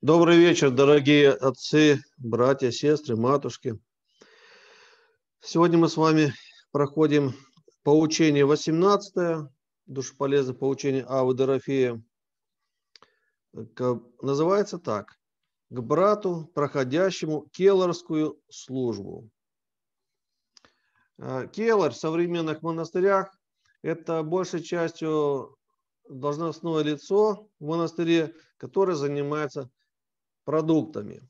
Добрый вечер, дорогие отцы, братья, сестры, матушки. Сегодня мы с вами проходим поучение 18, душеполезное поучение Авы Дорофея. Называется так. К брату, проходящему келлорскую службу. Э, Келлор в современных монастырях – это большей частью должностное лицо в монастыре, которое занимается продуктами.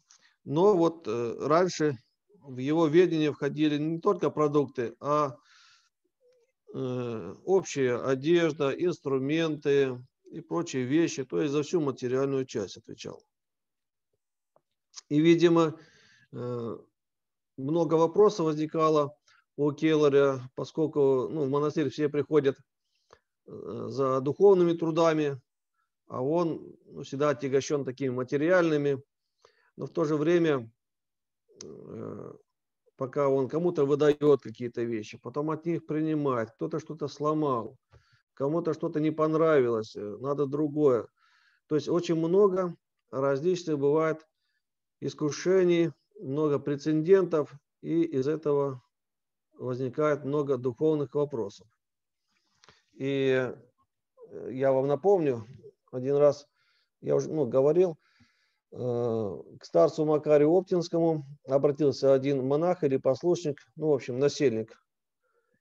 Но вот э, раньше в его ведение входили не только продукты, а э, общая одежда, инструменты и прочие вещи, то есть за всю материальную часть отвечал. И, видимо, э, много вопросов возникало у Келлера, поскольку ну, в монастырь все приходят за духовными трудами, а он ну, всегда отягощен такими материальными но в то же время, э, пока он кому-то выдает какие-то вещи, потом от них принимать, кто-то что-то сломал, кому-то что-то не понравилось, э, надо другое. То есть очень много различных бывает искушений, много прецедентов, и из этого возникает много духовных вопросов. И э, я вам напомню, один раз я уже ну, говорил, Э, к старцу Макарию Оптинскому обратился один монах или послушник, ну, в общем, насельник,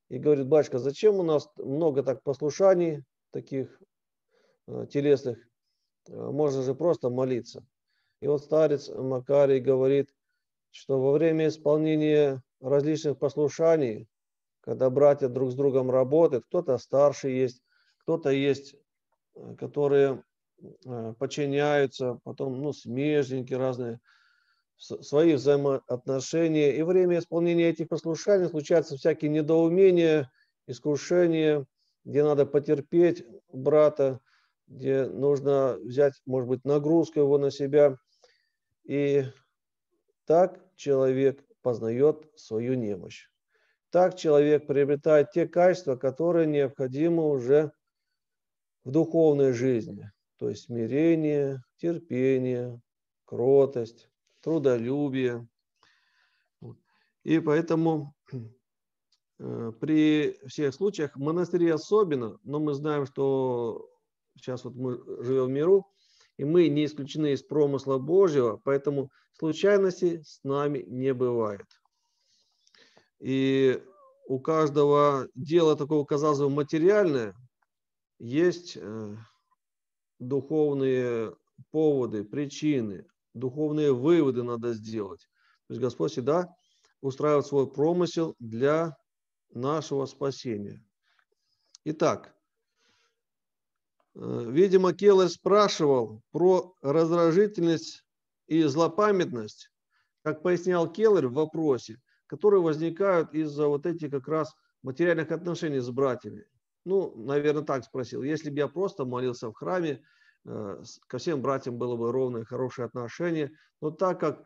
и говорит, батюшка, зачем у нас много так послушаний, таких э, телесных, э, можно же просто молиться. И вот старец Макарий говорит, что во время исполнения различных послушаний, когда братья друг с другом работают, кто-то старший есть, кто-то есть, которые Э, подчиняются, потом ну, смежники разные, свои взаимоотношения. И время исполнения этих послушаний случаются всякие недоумения, искушения, где надо потерпеть брата, где нужно взять, может быть, нагрузку его на себя. И так человек познает свою немощь. Так человек приобретает те качества, которые необходимы уже в духовной жизни то есть смирение, терпение, кротость, трудолюбие. И поэтому э, при всех случаях, монастыри особенно, но мы знаем, что сейчас вот мы живем в миру, и мы не исключены из промысла Божьего, поэтому случайностей с нами не бывает. И у каждого дела такого, казалось бы, материальное, есть э, духовные поводы, причины, духовные выводы надо сделать. То есть Господь всегда устраивает свой промысел для нашего спасения. Итак, э, видимо, Келлер спрашивал про раздражительность и злопамятность, как пояснял Келлер в вопросе, которые возникают из-за вот этих как раз материальных отношений с братьями. Ну, наверное, так спросил. Если бы я просто молился в храме, э, ко всем братьям было бы ровное, хорошее отношение. Но так как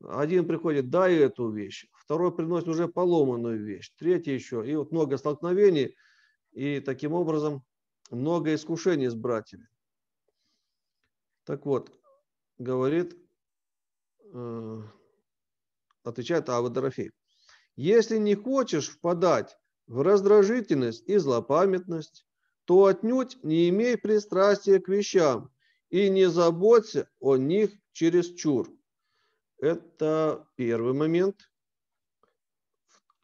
один приходит, дай эту вещь, второй приносит уже поломанную вещь, третий еще, и вот много столкновений, и таким образом много искушений с братьями. Так вот, говорит, э, отвечает Ава Дорофей, если не хочешь впадать в раздражительность и злопамятность, то отнюдь не имей пристрастия к вещам и не заботься о них через чур. Это первый момент.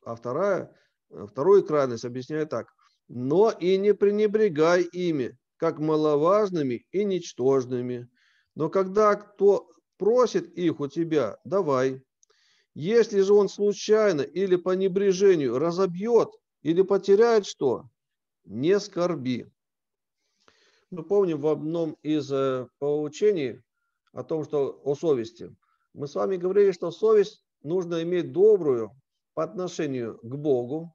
А вторая, вторую крайность объясняю так. Но и не пренебрегай ими, как маловажными и ничтожными. Но когда кто просит их у тебя, давай. Если же он случайно или по небрежению разобьет или потеряет что? Не скорби. Мы помним в одном из э, поучений о том, что о совести. Мы с вами говорили, что совесть нужно иметь добрую по отношению к Богу,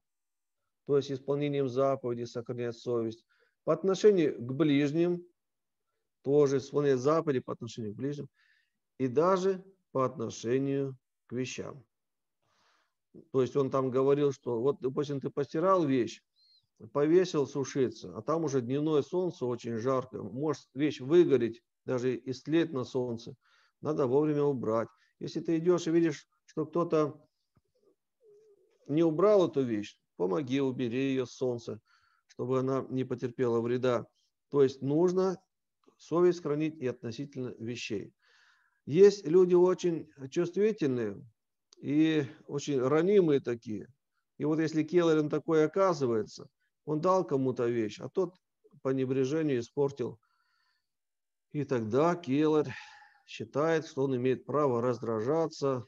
то есть исполнением заповедей сохранять совесть, по отношению к ближним, тоже исполнять заповеди по отношению к ближним, и даже по отношению к вещам. То есть он там говорил, что вот, допустим, ты постирал вещь, повесил сушиться, а там уже дневное солнце очень жарко, может вещь выгореть, даже и след на солнце, надо вовремя убрать. Если ты идешь и видишь, что кто-то не убрал эту вещь, помоги, убери ее с солнца, чтобы она не потерпела вреда. То есть нужно совесть хранить и относительно вещей. Есть люди очень чувствительные, и очень ранимые такие. И вот если Келлерин такой оказывается, он дал кому-то вещь, а тот по небрежению испортил. И тогда Келлер считает, что он имеет право раздражаться,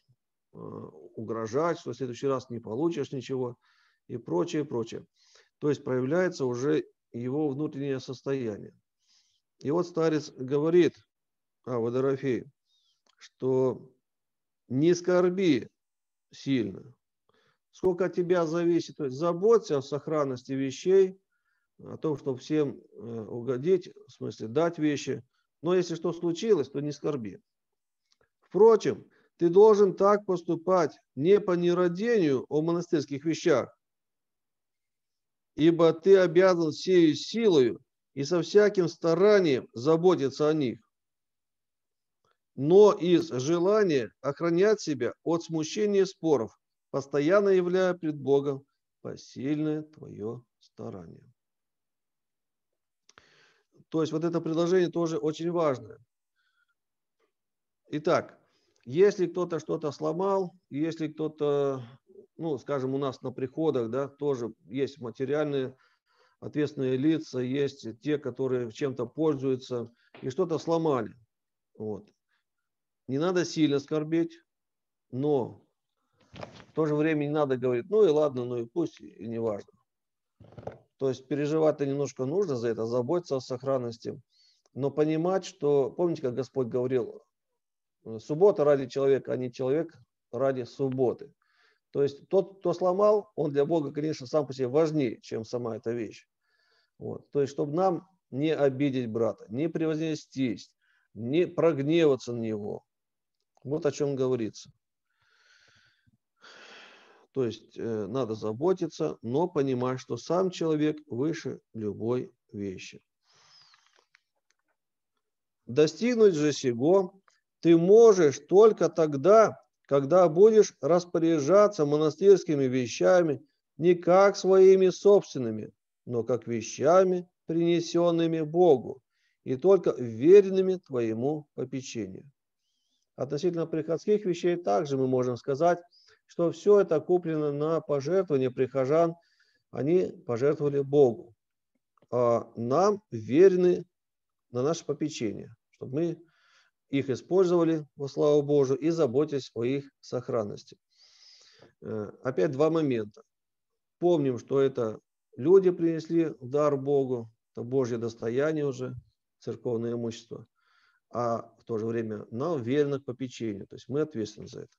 э, угрожать, что в следующий раз не получишь ничего и прочее, прочее. То есть проявляется уже его внутреннее состояние. И вот старец говорит, а, Водорофей, что не скорби сильно. Сколько от тебя зависит, то есть заботься о сохранности вещей, о том, чтобы всем э, угодить, в смысле дать вещи. Но если что случилось, то не скорби. Впрочем, ты должен так поступать не по нерадению о монастырских вещах, ибо ты обязан сею силою и со всяким старанием заботиться о них но из желания охранять себя от смущения и споров, постоянно являя пред Богом посильное твое старание. То есть вот это предложение тоже очень важное. Итак, если кто-то что-то сломал, если кто-то, ну, скажем, у нас на приходах, да, тоже есть материальные ответственные лица, есть те, которые чем-то пользуются и что-то сломали. Вот не надо сильно скорбеть, но в то же время не надо говорить, ну и ладно, ну и пусть, и не важно. То есть переживать-то немножко нужно за это, заботиться о сохранности, но понимать, что, помните, как Господь говорил, суббота ради человека, а не человек ради субботы. То есть тот, кто сломал, он для Бога, конечно, сам по себе важнее, чем сама эта вещь. Вот. То есть, чтобы нам не обидеть брата, не превознестись, не прогневаться на него, вот о чем говорится. То есть э, надо заботиться, но понимать, что сам человек выше любой вещи. Достигнуть же сего ты можешь только тогда, когда будешь распоряжаться монастырскими вещами не как своими собственными, но как вещами, принесенными Богу, и только веренными твоему попечению. Относительно приходских вещей также мы можем сказать, что все это куплено на пожертвование прихожан, они пожертвовали Богу. А нам верены на наше попечение, чтобы мы их использовали во славу Божию и заботясь о их сохранности. Э, опять два момента. Помним, что это люди принесли дар Богу, это Божье достояние уже, церковное имущество – а в то же время на уверенных попечению. То есть мы ответственны за это.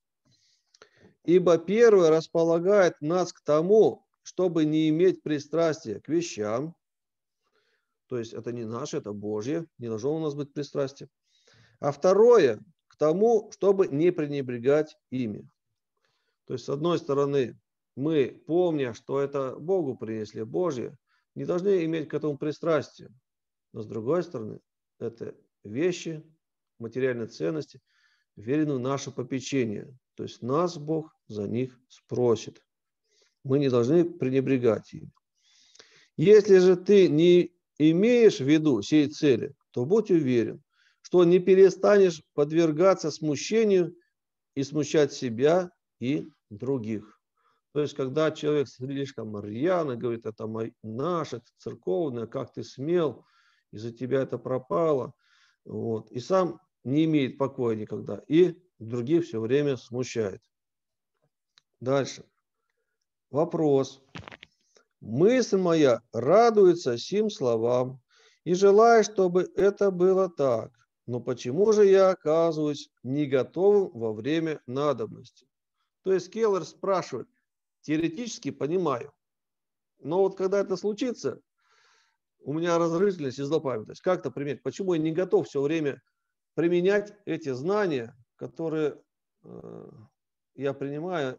Ибо первое располагает нас к тому, чтобы не иметь пристрастия к вещам. То есть это не наше, это Божье. Не должно у нас быть пристрастие. А второе, к тому, чтобы не пренебрегать ими. То есть, с одной стороны, мы, помня, что это Богу принесли Божье, не должны иметь к этому пристрастия. Но с другой стороны, это вещи, материальные ценности, верены в наше попечение. То есть нас Бог за них спросит. Мы не должны пренебрегать ими. Если же ты не имеешь в виду сей цели, то будь уверен, что не перестанешь подвергаться смущению и смущать себя и других. То есть, когда человек слишком рьяно говорит, это наше, это церковное, как ты смел, из-за тебя это пропало, вот. И сам не имеет покоя никогда. И других все время смущает. Дальше. Вопрос. Мысль моя радуется сим словам и желаю, чтобы это было так. Но почему же я оказываюсь не готовым во время надобности? То есть Келлер спрашивает, теоретически понимаю, но вот когда это случится, у меня разрыженность и злопамятность. Как-то применять. Почему я не готов все время применять эти знания, которые э, я принимаю,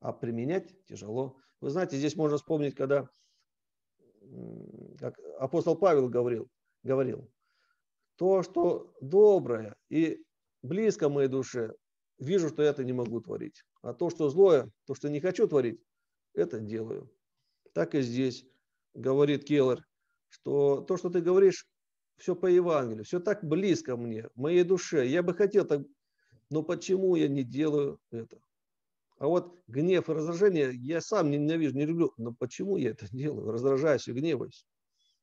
а применять тяжело. Вы знаете, здесь можно вспомнить, когда как апостол Павел говорил, говорил, то, что доброе и близко моей душе, вижу, что я это не могу творить. А то, что злое, то, что не хочу творить, это делаю. Так и здесь, говорит Келлер, что то, что ты говоришь, все по Евангелию, все так близко мне, моей душе. Я бы хотел так, но почему я не делаю это? А вот гнев и раздражение я сам ненавижу, не люблю. Но почему я это делаю? Раздражаюсь и гневаюсь.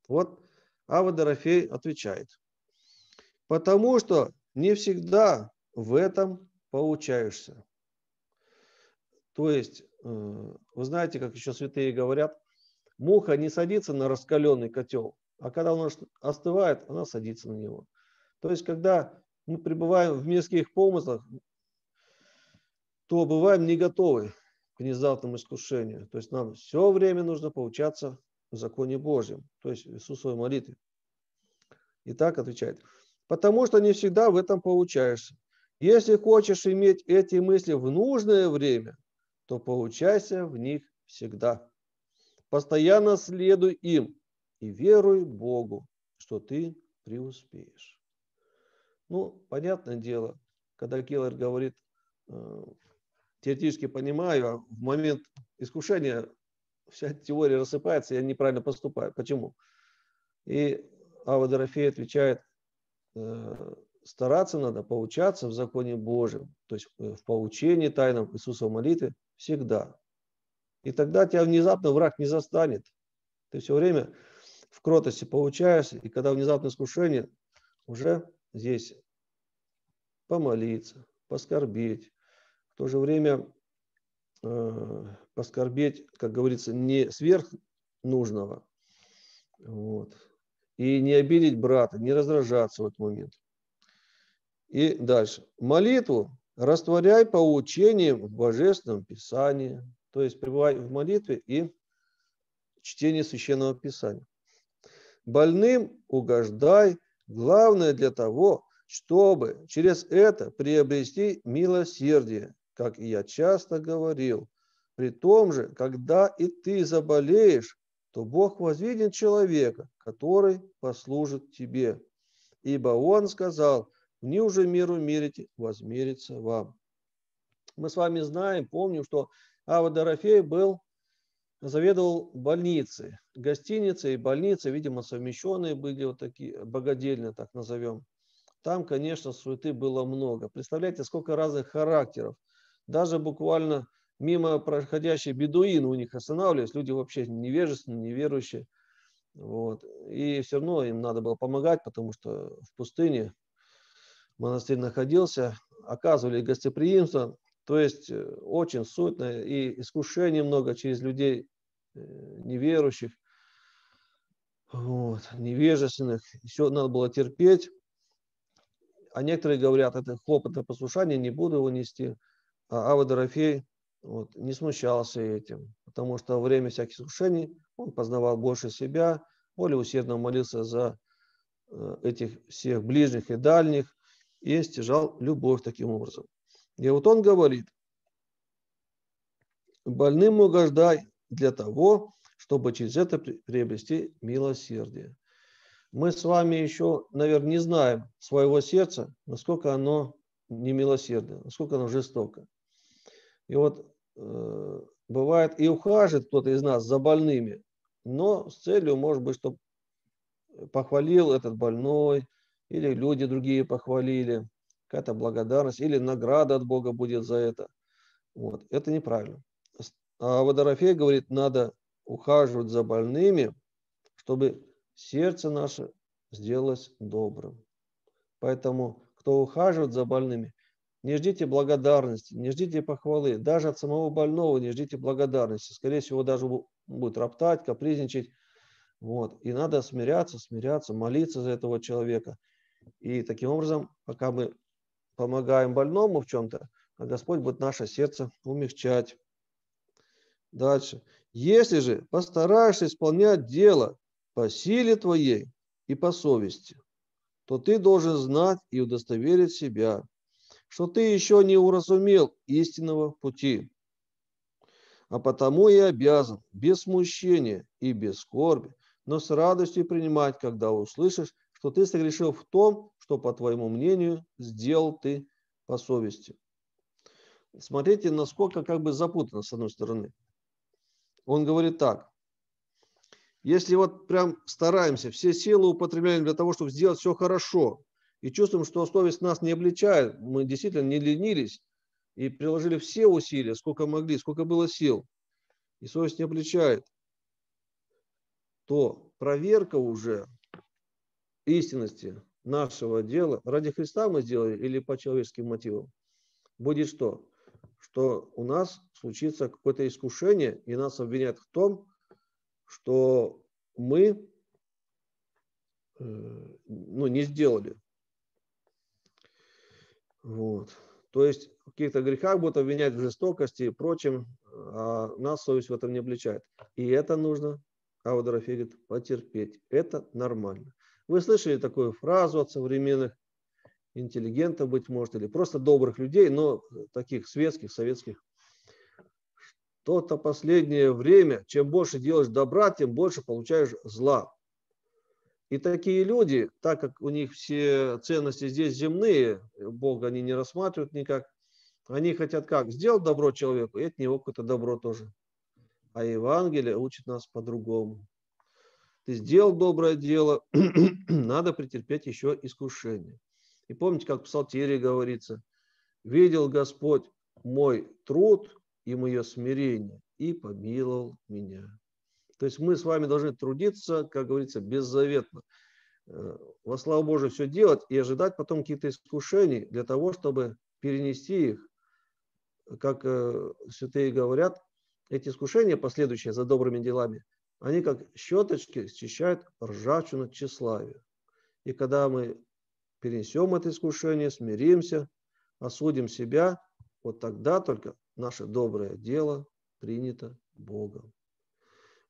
Вот Ава Дорофей отвечает. Потому что не всегда в этом получаешься. То есть, э, вы знаете, как еще святые говорят, Муха не садится на раскаленный котел, а когда он остывает, она садится на него. То есть, когда мы пребываем в мирских помыслах, то бываем не готовы к внезапному искушению. То есть нам все время нужно получаться в законе Божьем, то есть в Иисусовой молитве. И так отвечает. Потому что не всегда в этом получаешься. Если хочешь иметь эти мысли в нужное время, то получайся в них всегда. Постоянно следуй им и веруй Богу, что ты преуспеешь. Ну, понятное дело, когда Киллер говорит, э, теоретически понимаю, а в момент искушения вся теория рассыпается, я неправильно поступаю. Почему? И Ава Дорофей отвечает, э, стараться надо поучаться в законе Божьем, то есть э, в поучении тайном Иисуса в молитве всегда. И тогда тебя внезапно враг не застанет. Ты все время в кротости получаешь, и когда внезапно искушение, уже здесь помолиться, поскорбеть. В то же время э, поскорбеть, как говорится, не сверх нужного. Вот. И не обидеть брата, не раздражаться в этот момент. И дальше. Молитву растворяй по учениям в Божественном Писании, то есть пребывать в молитве и чтении Священного Писания. Больным угождай, главное для того, чтобы через это приобрести милосердие, как и я часто говорил. При том же, когда и ты заболеешь, то Бог возведен человека, который послужит тебе. Ибо Он сказал, не уже миру мирите, возмерится вам. Мы с вами знаем, помним, что Ава Дорофей был, заведовал больницы, гостиницы и больницей, видимо, совмещенные были вот такие, богодельные, так назовем. Там, конечно, суеты было много. Представляете, сколько разных характеров. Даже буквально мимо проходящие бедуины у них останавливались, люди вообще невежественные, неверующие. Вот. И все равно им надо было помогать, потому что в пустыне монастырь находился, оказывали гостеприимство, то есть э, очень суетно и искушений много через людей э, неверующих, вот, невежественных. Еще надо было терпеть. А некоторые говорят, это хлопот и послушание, не буду его нести. А Ава Дорофей вот, не смущался этим, потому что во время всяких искушений он познавал больше себя, более усердно молился за э, этих всех ближних и дальних и стяжал любовь таким образом. И вот он говорит, больным угождай для того, чтобы через это приобрести милосердие. Мы с вами еще, наверное, не знаем своего сердца, насколько оно не милосердно, насколько оно жестоко. И вот э, бывает и ухаживает кто-то из нас за больными, но с целью, может быть, чтобы похвалил этот больной, или люди другие похвалили какая-то благодарность или награда от Бога будет за это. Вот. Это неправильно. А Водорофей говорит, надо ухаживать за больными, чтобы сердце наше сделалось добрым. Поэтому, кто ухаживает за больными, не ждите благодарности, не ждите похвалы. Даже от самого больного не ждите благодарности. Скорее всего, даже будет роптать, капризничать. Вот. И надо смиряться, смиряться, молиться за этого человека. И таким образом, пока мы помогаем больному в чем-то, а Господь будет наше сердце умягчать. Дальше. Если же постараешься исполнять дело по силе твоей и по совести, то ты должен знать и удостоверить себя, что ты еще не уразумел истинного пути, а потому и обязан без смущения и без скорби, но с радостью принимать, когда услышишь, что ты согрешил в том, что, по твоему мнению, сделал ты по совести. Смотрите, насколько как бы запутано, с одной стороны. Он говорит так. Если вот прям стараемся, все силы употребляем для того, чтобы сделать все хорошо, и чувствуем, что совесть нас не обличает, мы действительно не ленились и приложили все усилия, сколько могли, сколько было сил, и совесть не обличает, то проверка уже истинности нашего дела, ради Христа мы сделали или по человеческим мотивам, будет что? Что у нас случится какое-то искушение, и нас обвинят в том, что мы э, ну, не сделали. Вот. То есть в каких-то грехах будут обвинять в жестокости и прочем, а нас совесть в этом не обличает. И это нужно, Аудораф говорит, потерпеть. Это нормально. Вы слышали такую фразу от современных интеллигентов, быть может, или просто добрых людей, но э, таких светских, советских. Что-то последнее время, чем больше делаешь добра, тем больше получаешь зла. И такие люди, так как у них все ценности здесь земные, Бога они не рассматривают никак, они хотят как? Сделал добро человеку, и от него какое-то добро тоже. А Евангелие учит нас по-другому ты сделал доброе дело, надо претерпеть еще искушение. И помните, как в Псалтире говорится, «Видел Господь мой труд и мое смирение, и помиловал меня». То есть мы с вами должны трудиться, как говорится, беззаветно. Э, во славу Божию все делать и ожидать потом какие то искушений для того, чтобы перенести их, как э, святые говорят, эти искушения последующие за добрыми делами – они как щеточки счищают ржавчину тщеславию. И когда мы перенесем это искушение, смиримся, осудим себя, вот тогда только наше доброе дело принято Богом.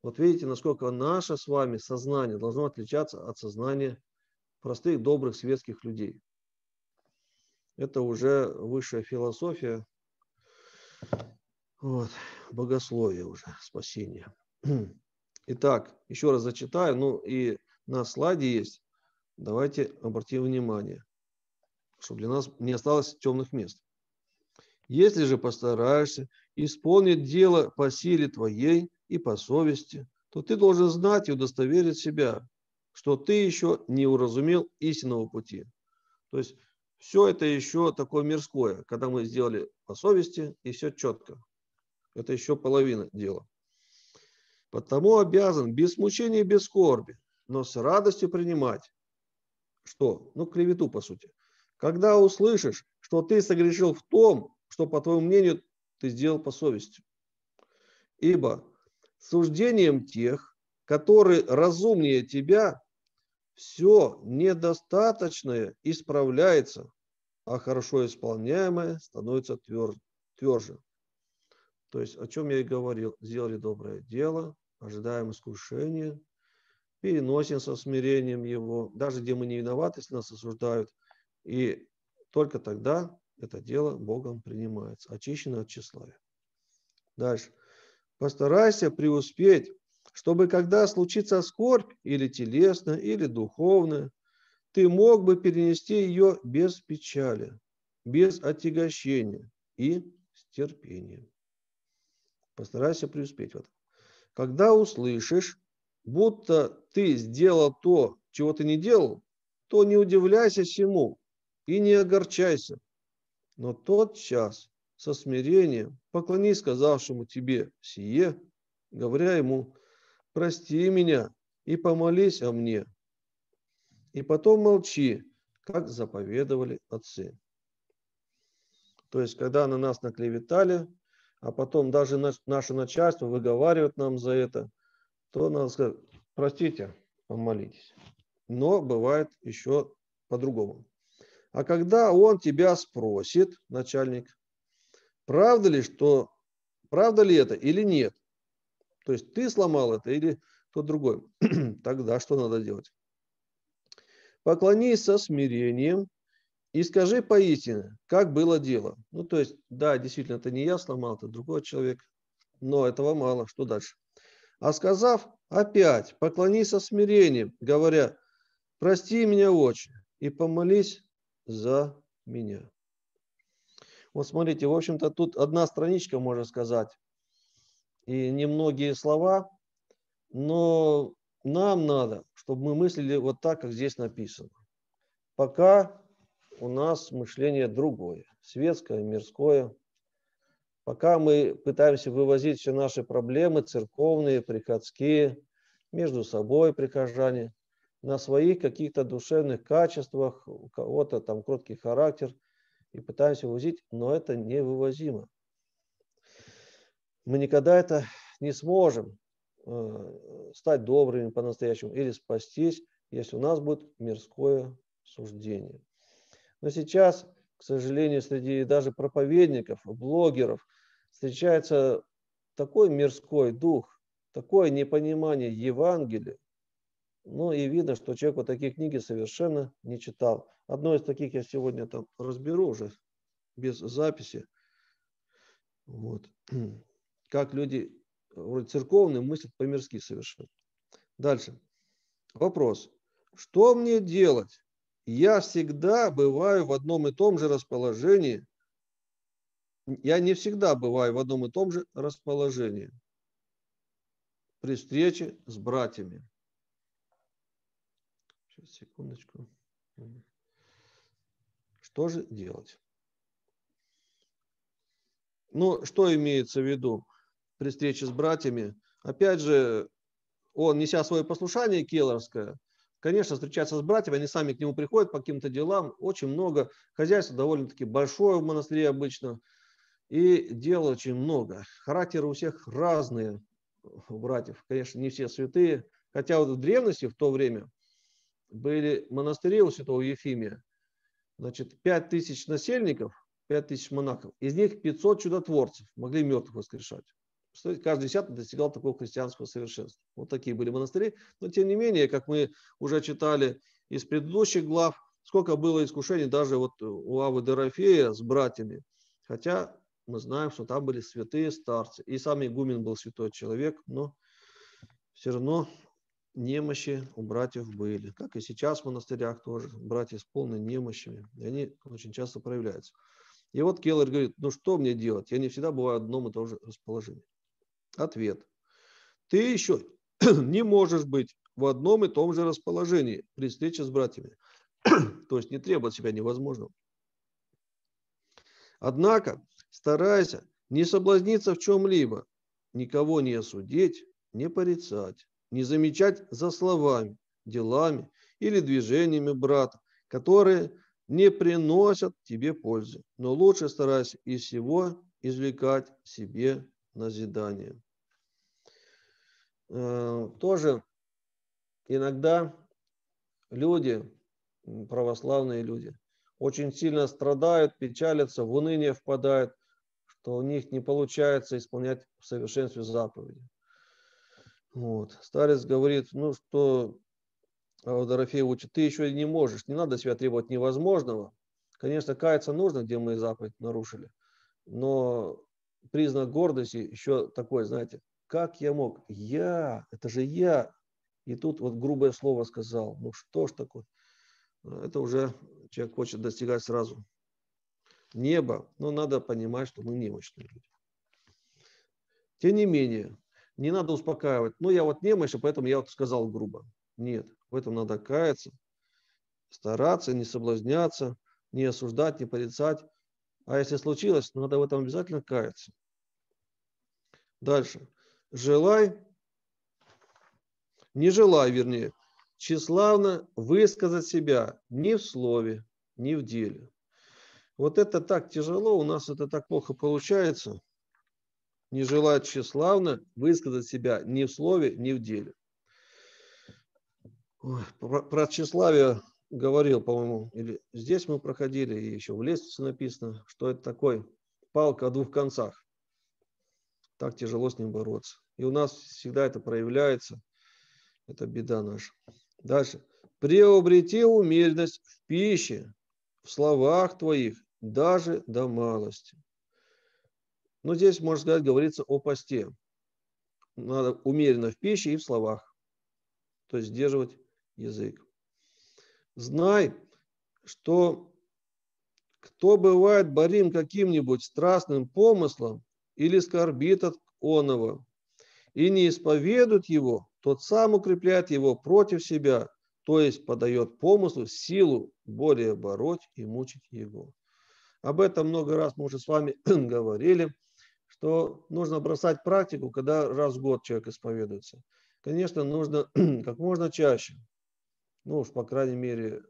Вот видите, насколько наше с вами сознание должно отличаться от сознания простых, добрых, светских людей. Это уже высшая философия, вот, богословие уже, спасение. Итак, еще раз зачитаю. Ну и на слайде есть. Давайте обратим внимание, чтобы для нас не осталось темных мест. Если же постараешься исполнить дело по силе твоей и по совести, то ты должен знать и удостоверить себя, что ты еще не уразумел истинного пути. То есть все это еще такое мирское, когда мы сделали по совести и все четко. Это еще половина дела. Потому обязан без мучений и без скорби, но с радостью принимать. Что? Ну, клевету, по сути. Когда услышишь, что ты согрешил в том, что, по твоему мнению, ты сделал по совести. Ибо суждением тех, которые разумнее тебя, все недостаточное исправляется, а хорошо исполняемое становится тверже. То есть, о чем я и говорил, сделали доброе дело, ожидаем искушения, переносим со смирением его, даже где мы не виноваты, если нас осуждают, и только тогда это дело Богом принимается, очищено от тщеславия. Дальше. Постарайся преуспеть, чтобы когда случится скорбь, или телесная, или духовная, ты мог бы перенести ее без печали, без отягощения и с терпением. Постарайся преуспеть в этом. Когда услышишь, будто ты сделал то, чего ты не делал, то не удивляйся всему и не огорчайся. Но тот час со смирением поклонись сказавшему тебе сие, говоря ему, прости меня и помолись о мне. И потом молчи, как заповедовали отцы. То есть, когда на нас наклеветали, а потом даже наше начальство выговаривает нам за это, то надо сказать, простите, помолитесь. Но бывает еще по-другому. А когда он тебя спросит, начальник, правда ли, что, правда ли это или нет, то есть ты сломал это или кто другой, тогда что надо делать? Поклонись со смирением и скажи поистине, как было дело. Ну, то есть, да, действительно, это не я сломал, это другой человек, но этого мало, что дальше? А сказав опять, поклонись со смирением, говоря, прости меня, очень и помолись за меня. Вот смотрите, в общем-то, тут одна страничка, можно сказать, и немногие слова, но нам надо, чтобы мы мыслили вот так, как здесь написано. Пока у нас мышление другое, светское, мирское. Пока мы пытаемся вывозить все наши проблемы, церковные, приходские, между собой прихожане, на своих каких-то душевных качествах, у кого-то там кроткий характер, и пытаемся вывозить, но это невывозимо. Мы никогда это не сможем э, стать добрыми по-настоящему или спастись, если у нас будет мирское суждение. Но сейчас, к сожалению, среди даже проповедников, блогеров встречается такой мирской дух, такое непонимание Евангелия. Ну и видно, что человек вот такие книги совершенно не читал. Одно из таких я сегодня там разберу уже без записи. Вот. Как люди вроде церковные мыслят по-мирски совершенно. Дальше. Вопрос. Что мне делать, я всегда бываю в одном и том же расположении. Я не всегда бываю в одном и том же расположении при встрече с братьями. Сейчас, секундочку. Что же делать? Ну, что имеется в виду при встрече с братьями? Опять же, он, неся свое послушание келлорское, конечно, встречаться с братьями, они сами к нему приходят по каким-то делам, очень много, хозяйство довольно-таки большое в монастыре обычно, и дел очень много. Характеры у всех разные у братьев, конечно, не все святые, хотя вот в древности в то время были монастыри у святого Ефимия, значит, 5000 насельников, 5000 монахов, из них 500 чудотворцев могли мертвых воскрешать каждый десятый достигал такого христианского совершенства. Вот такие были монастыри. Но тем не менее, как мы уже читали из предыдущих глав, сколько было искушений даже вот у Авы Дорофея с братьями. Хотя мы знаем, что там были святые старцы. И сам Игумен был святой человек, но все равно немощи у братьев были. Как и сейчас в монастырях тоже. Братья с полной немощами. И они очень часто проявляются. И вот Келлер говорит, ну что мне делать? Я не всегда бываю в одном и том же расположении. Ответ. Ты еще не можешь быть в одном и том же расположении при встрече с братьями. То есть не требовать себя невозможного. Однако старайся не соблазниться в чем-либо, никого не осудить, не порицать, не замечать за словами, делами или движениями брата, которые не приносят тебе пользы. Но лучше старайся из всего извлекать себе назидание. Э, тоже иногда люди, православные люди, очень сильно страдают, печалятся, в уныние впадают, что у них не получается исполнять в совершенстве заповеди. Вот. Старец говорит, ну что, а Дорофеевич, ты еще не можешь, не надо себя требовать невозможного. Конечно, каяться нужно, где мы заповедь нарушили, но признак гордости еще такой, знаете, как я мог? Я, это же я. И тут вот грубое слово сказал. Ну что ж такое? Э, это уже человек хочет достигать сразу неба. Но надо понимать, что мы немощные люди. Тем не менее, не надо успокаивать. Ну, я вот немощный, поэтому я вот сказал грубо. Нет, в этом надо каяться, стараться, не соблазняться, не осуждать, не порицать. А если случилось, надо в этом обязательно каяться. Дальше желай, не желай, вернее, тщеславно высказать себя ни в слове, ни в деле. Вот это так тяжело, у нас это так плохо получается. Не желать тщеславно высказать себя ни в слове, ни в деле. Ой, про, про тщеславие говорил, по-моему, или здесь мы проходили, и еще в лестнице написано, что это такой палка о двух концах так тяжело с ним бороться. И у нас всегда это проявляется. Это беда наша. Дальше. Приобрети умеренность в пище, в словах твоих, даже до малости. Но ну, здесь, можно сказать, говорится о посте. Надо умеренно в пище и в словах. То есть сдерживать язык. Знай, что кто бывает борим каким-нибудь страстным помыслом, или скорбит от оного, и не исповедует его, тот сам укрепляет его против себя, то есть подает помыслу силу более бороть и мучить его. Об этом много раз мы уже с вами говорили, что нужно бросать практику, когда раз в год человек исповедуется. Конечно, нужно как можно чаще, ну уж по крайней мере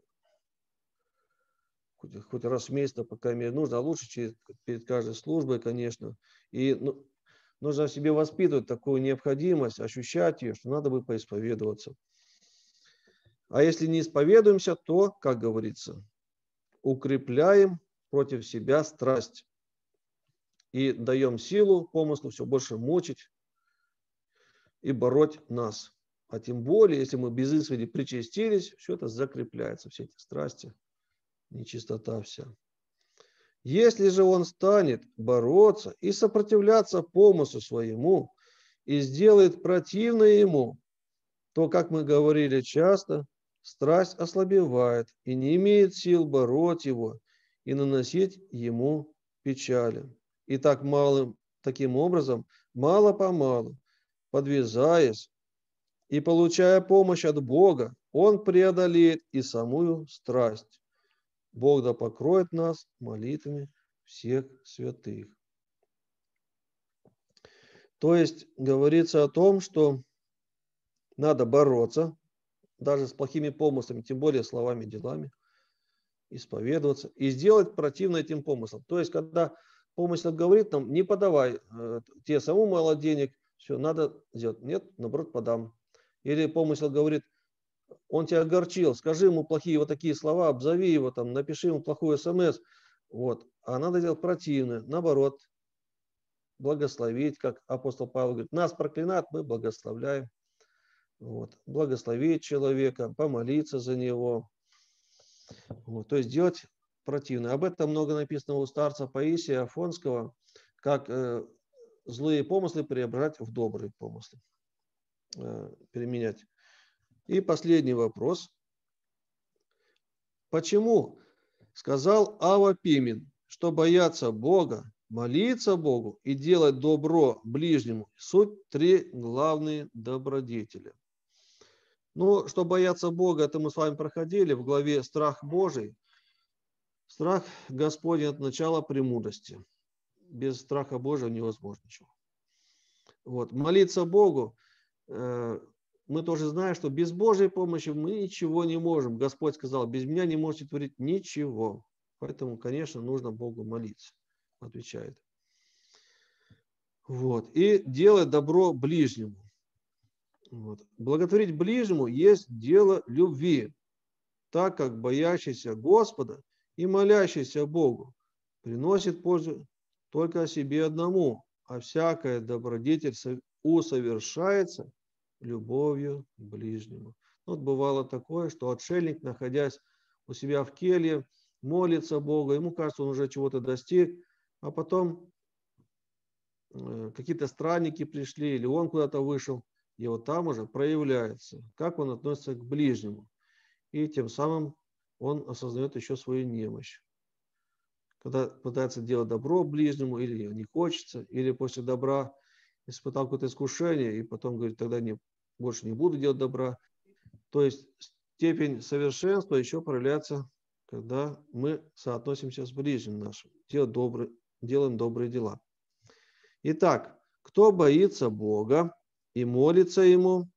хоть, хоть раз в месяц, по крайней мере, нужно, а лучше через, перед каждой службой, конечно. И ну, нужно себе воспитывать такую необходимость, ощущать ее, что надо бы поисповедоваться. А если не исповедуемся, то, как говорится, укрепляем против себя страсть и даем силу помыслу все больше мучить и бороть нас. А тем более, если мы без исповеди причастились, все это закрепляется, все эти страсти – нечистота вся. Если же он станет бороться и сопротивляться помыслу своему и сделает противное ему, то, как мы говорили часто, страсть ослабевает и не имеет сил бороть его и наносить ему печали. И так малым, таким образом, мало-помалу, подвязаясь и получая помощь от Бога, он преодолеет и самую страсть. Бог да покроет нас молитвами всех святых. То есть говорится о том, что надо бороться даже с плохими помыслами, тем более словами, делами, исповедоваться и сделать противно этим помыслам. То есть, когда помысл говорит нам, не подавай, э, тебе самому мало денег, все, надо сделать. Нет, наоборот, подам. Или помысл говорит, он тебя огорчил, скажи ему плохие вот такие слова, обзови его, там, напиши ему плохой смс. Вот. А надо делать противное, наоборот, благословить, как апостол Павел говорит, нас проклинат, мы благословляем. Вот. Благословить человека, помолиться за него. Вот. То есть делать противное. Об этом много написано у старца Паисия Афонского, как э, злые помыслы преображать в добрые помыслы, э, переменять. И последний вопрос. Почему сказал Ава Пимен, что бояться Бога, молиться Богу и делать добро ближнему – суть три главные добродетели. Ну, что бояться Бога, это мы с вами проходили в главе «Страх Божий». Страх Господень – от начала премудрости. Без страха Божия невозможно ничего. Вот. Молиться Богу э, мы тоже знаем, что без Божьей помощи мы ничего не можем. Господь сказал, без меня не можете творить ничего. Поэтому, конечно, нужно Богу молиться, отвечает. Вот. И делать добро ближнему. Вот. Благотворить ближнему есть дело любви, так как боящийся Господа и молящийся Богу приносит пользу только себе одному, а всякое добродетель усовершается любовью к ближнему. Ну, вот бывало такое, что отшельник, находясь у себя в келье, молится Бога, ему кажется, он уже чего-то достиг, а потом э, какие-то странники пришли, или он куда-то вышел, и вот там уже проявляется, как он относится к ближнему. И тем самым он осознает еще свою немощь. Когда пытается делать добро ближнему, или не хочется, или после добра испытал какое-то искушение, и потом говорит, тогда не, больше не буду делать добра. То есть степень совершенства еще проявляется, когда мы соотносимся с ближним нашим, делаем добрые, делаем добрые дела. Итак, кто боится Бога и молится Ему,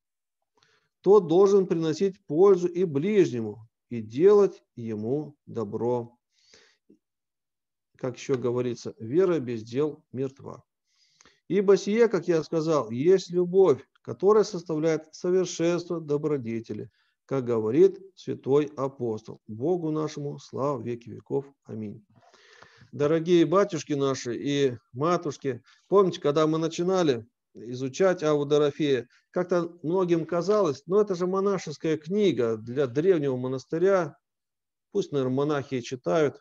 тот должен приносить пользу и ближнему, и делать ему добро. Как еще говорится, вера без дел мертва. Ибо сие, как я сказал, есть любовь, которая составляет совершенство добродетели, как говорит святой апостол. Богу нашему слава веки веков. Аминь. Дорогие батюшки наши и матушки, помните, когда мы начинали изучать Аву Дорофея, как-то многим казалось, ну это же монашеская книга для древнего монастыря, пусть, наверное, монахи читают.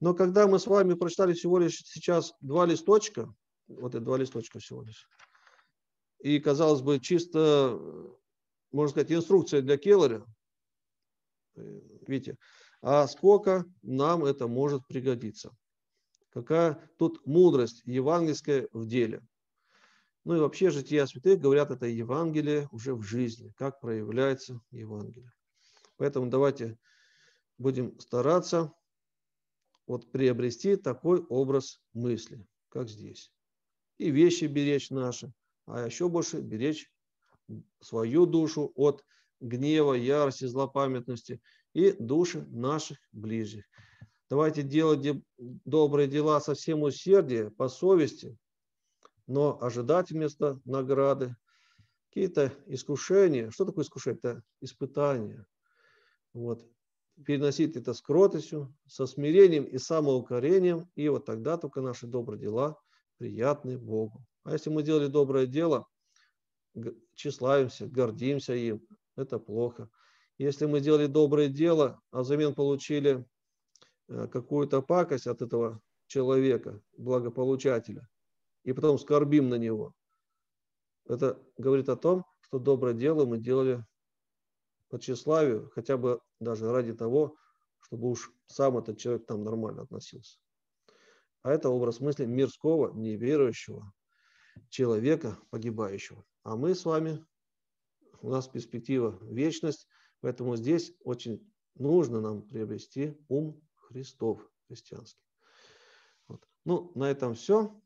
Но когда мы с вами прочитали всего лишь сейчас два листочка, вот эти два листочка всего лишь. И, казалось бы, чисто, можно сказать, инструкция для Келлера. Э, видите, а сколько нам это может пригодиться? Какая тут мудрость евангельская в деле? Ну и вообще жития святых говорят, это Евангелие уже в жизни, как проявляется Евангелие. Поэтому давайте будем стараться вот приобрести такой образ мысли, как здесь и вещи беречь наши, а еще больше беречь свою душу от гнева, ярости, злопамятности и души наших ближних. Давайте делать добрые дела со всем усердием, по совести, но ожидать вместо награды какие-то искушения. Что такое искушение? Это испытание. Вот. Переносить это с кротостью, со смирением и самоукорением, и вот тогда только наши добрые дела приятный Богу. А если мы делали доброе дело, тщеславимся, гордимся им, это плохо. Если мы делали доброе дело, а взамен получили э, какую-то пакость от этого человека, благополучателя, и потом скорбим на него, это говорит о том, что доброе дело мы делали по тщеславию, хотя бы даже ради того, чтобы уж сам этот человек там нормально относился. А это образ мысли мирского, неверующего человека, погибающего. А мы с вами, у нас перспектива вечность, поэтому здесь очень нужно нам приобрести ум Христов христианский. Вот. Ну, на этом все.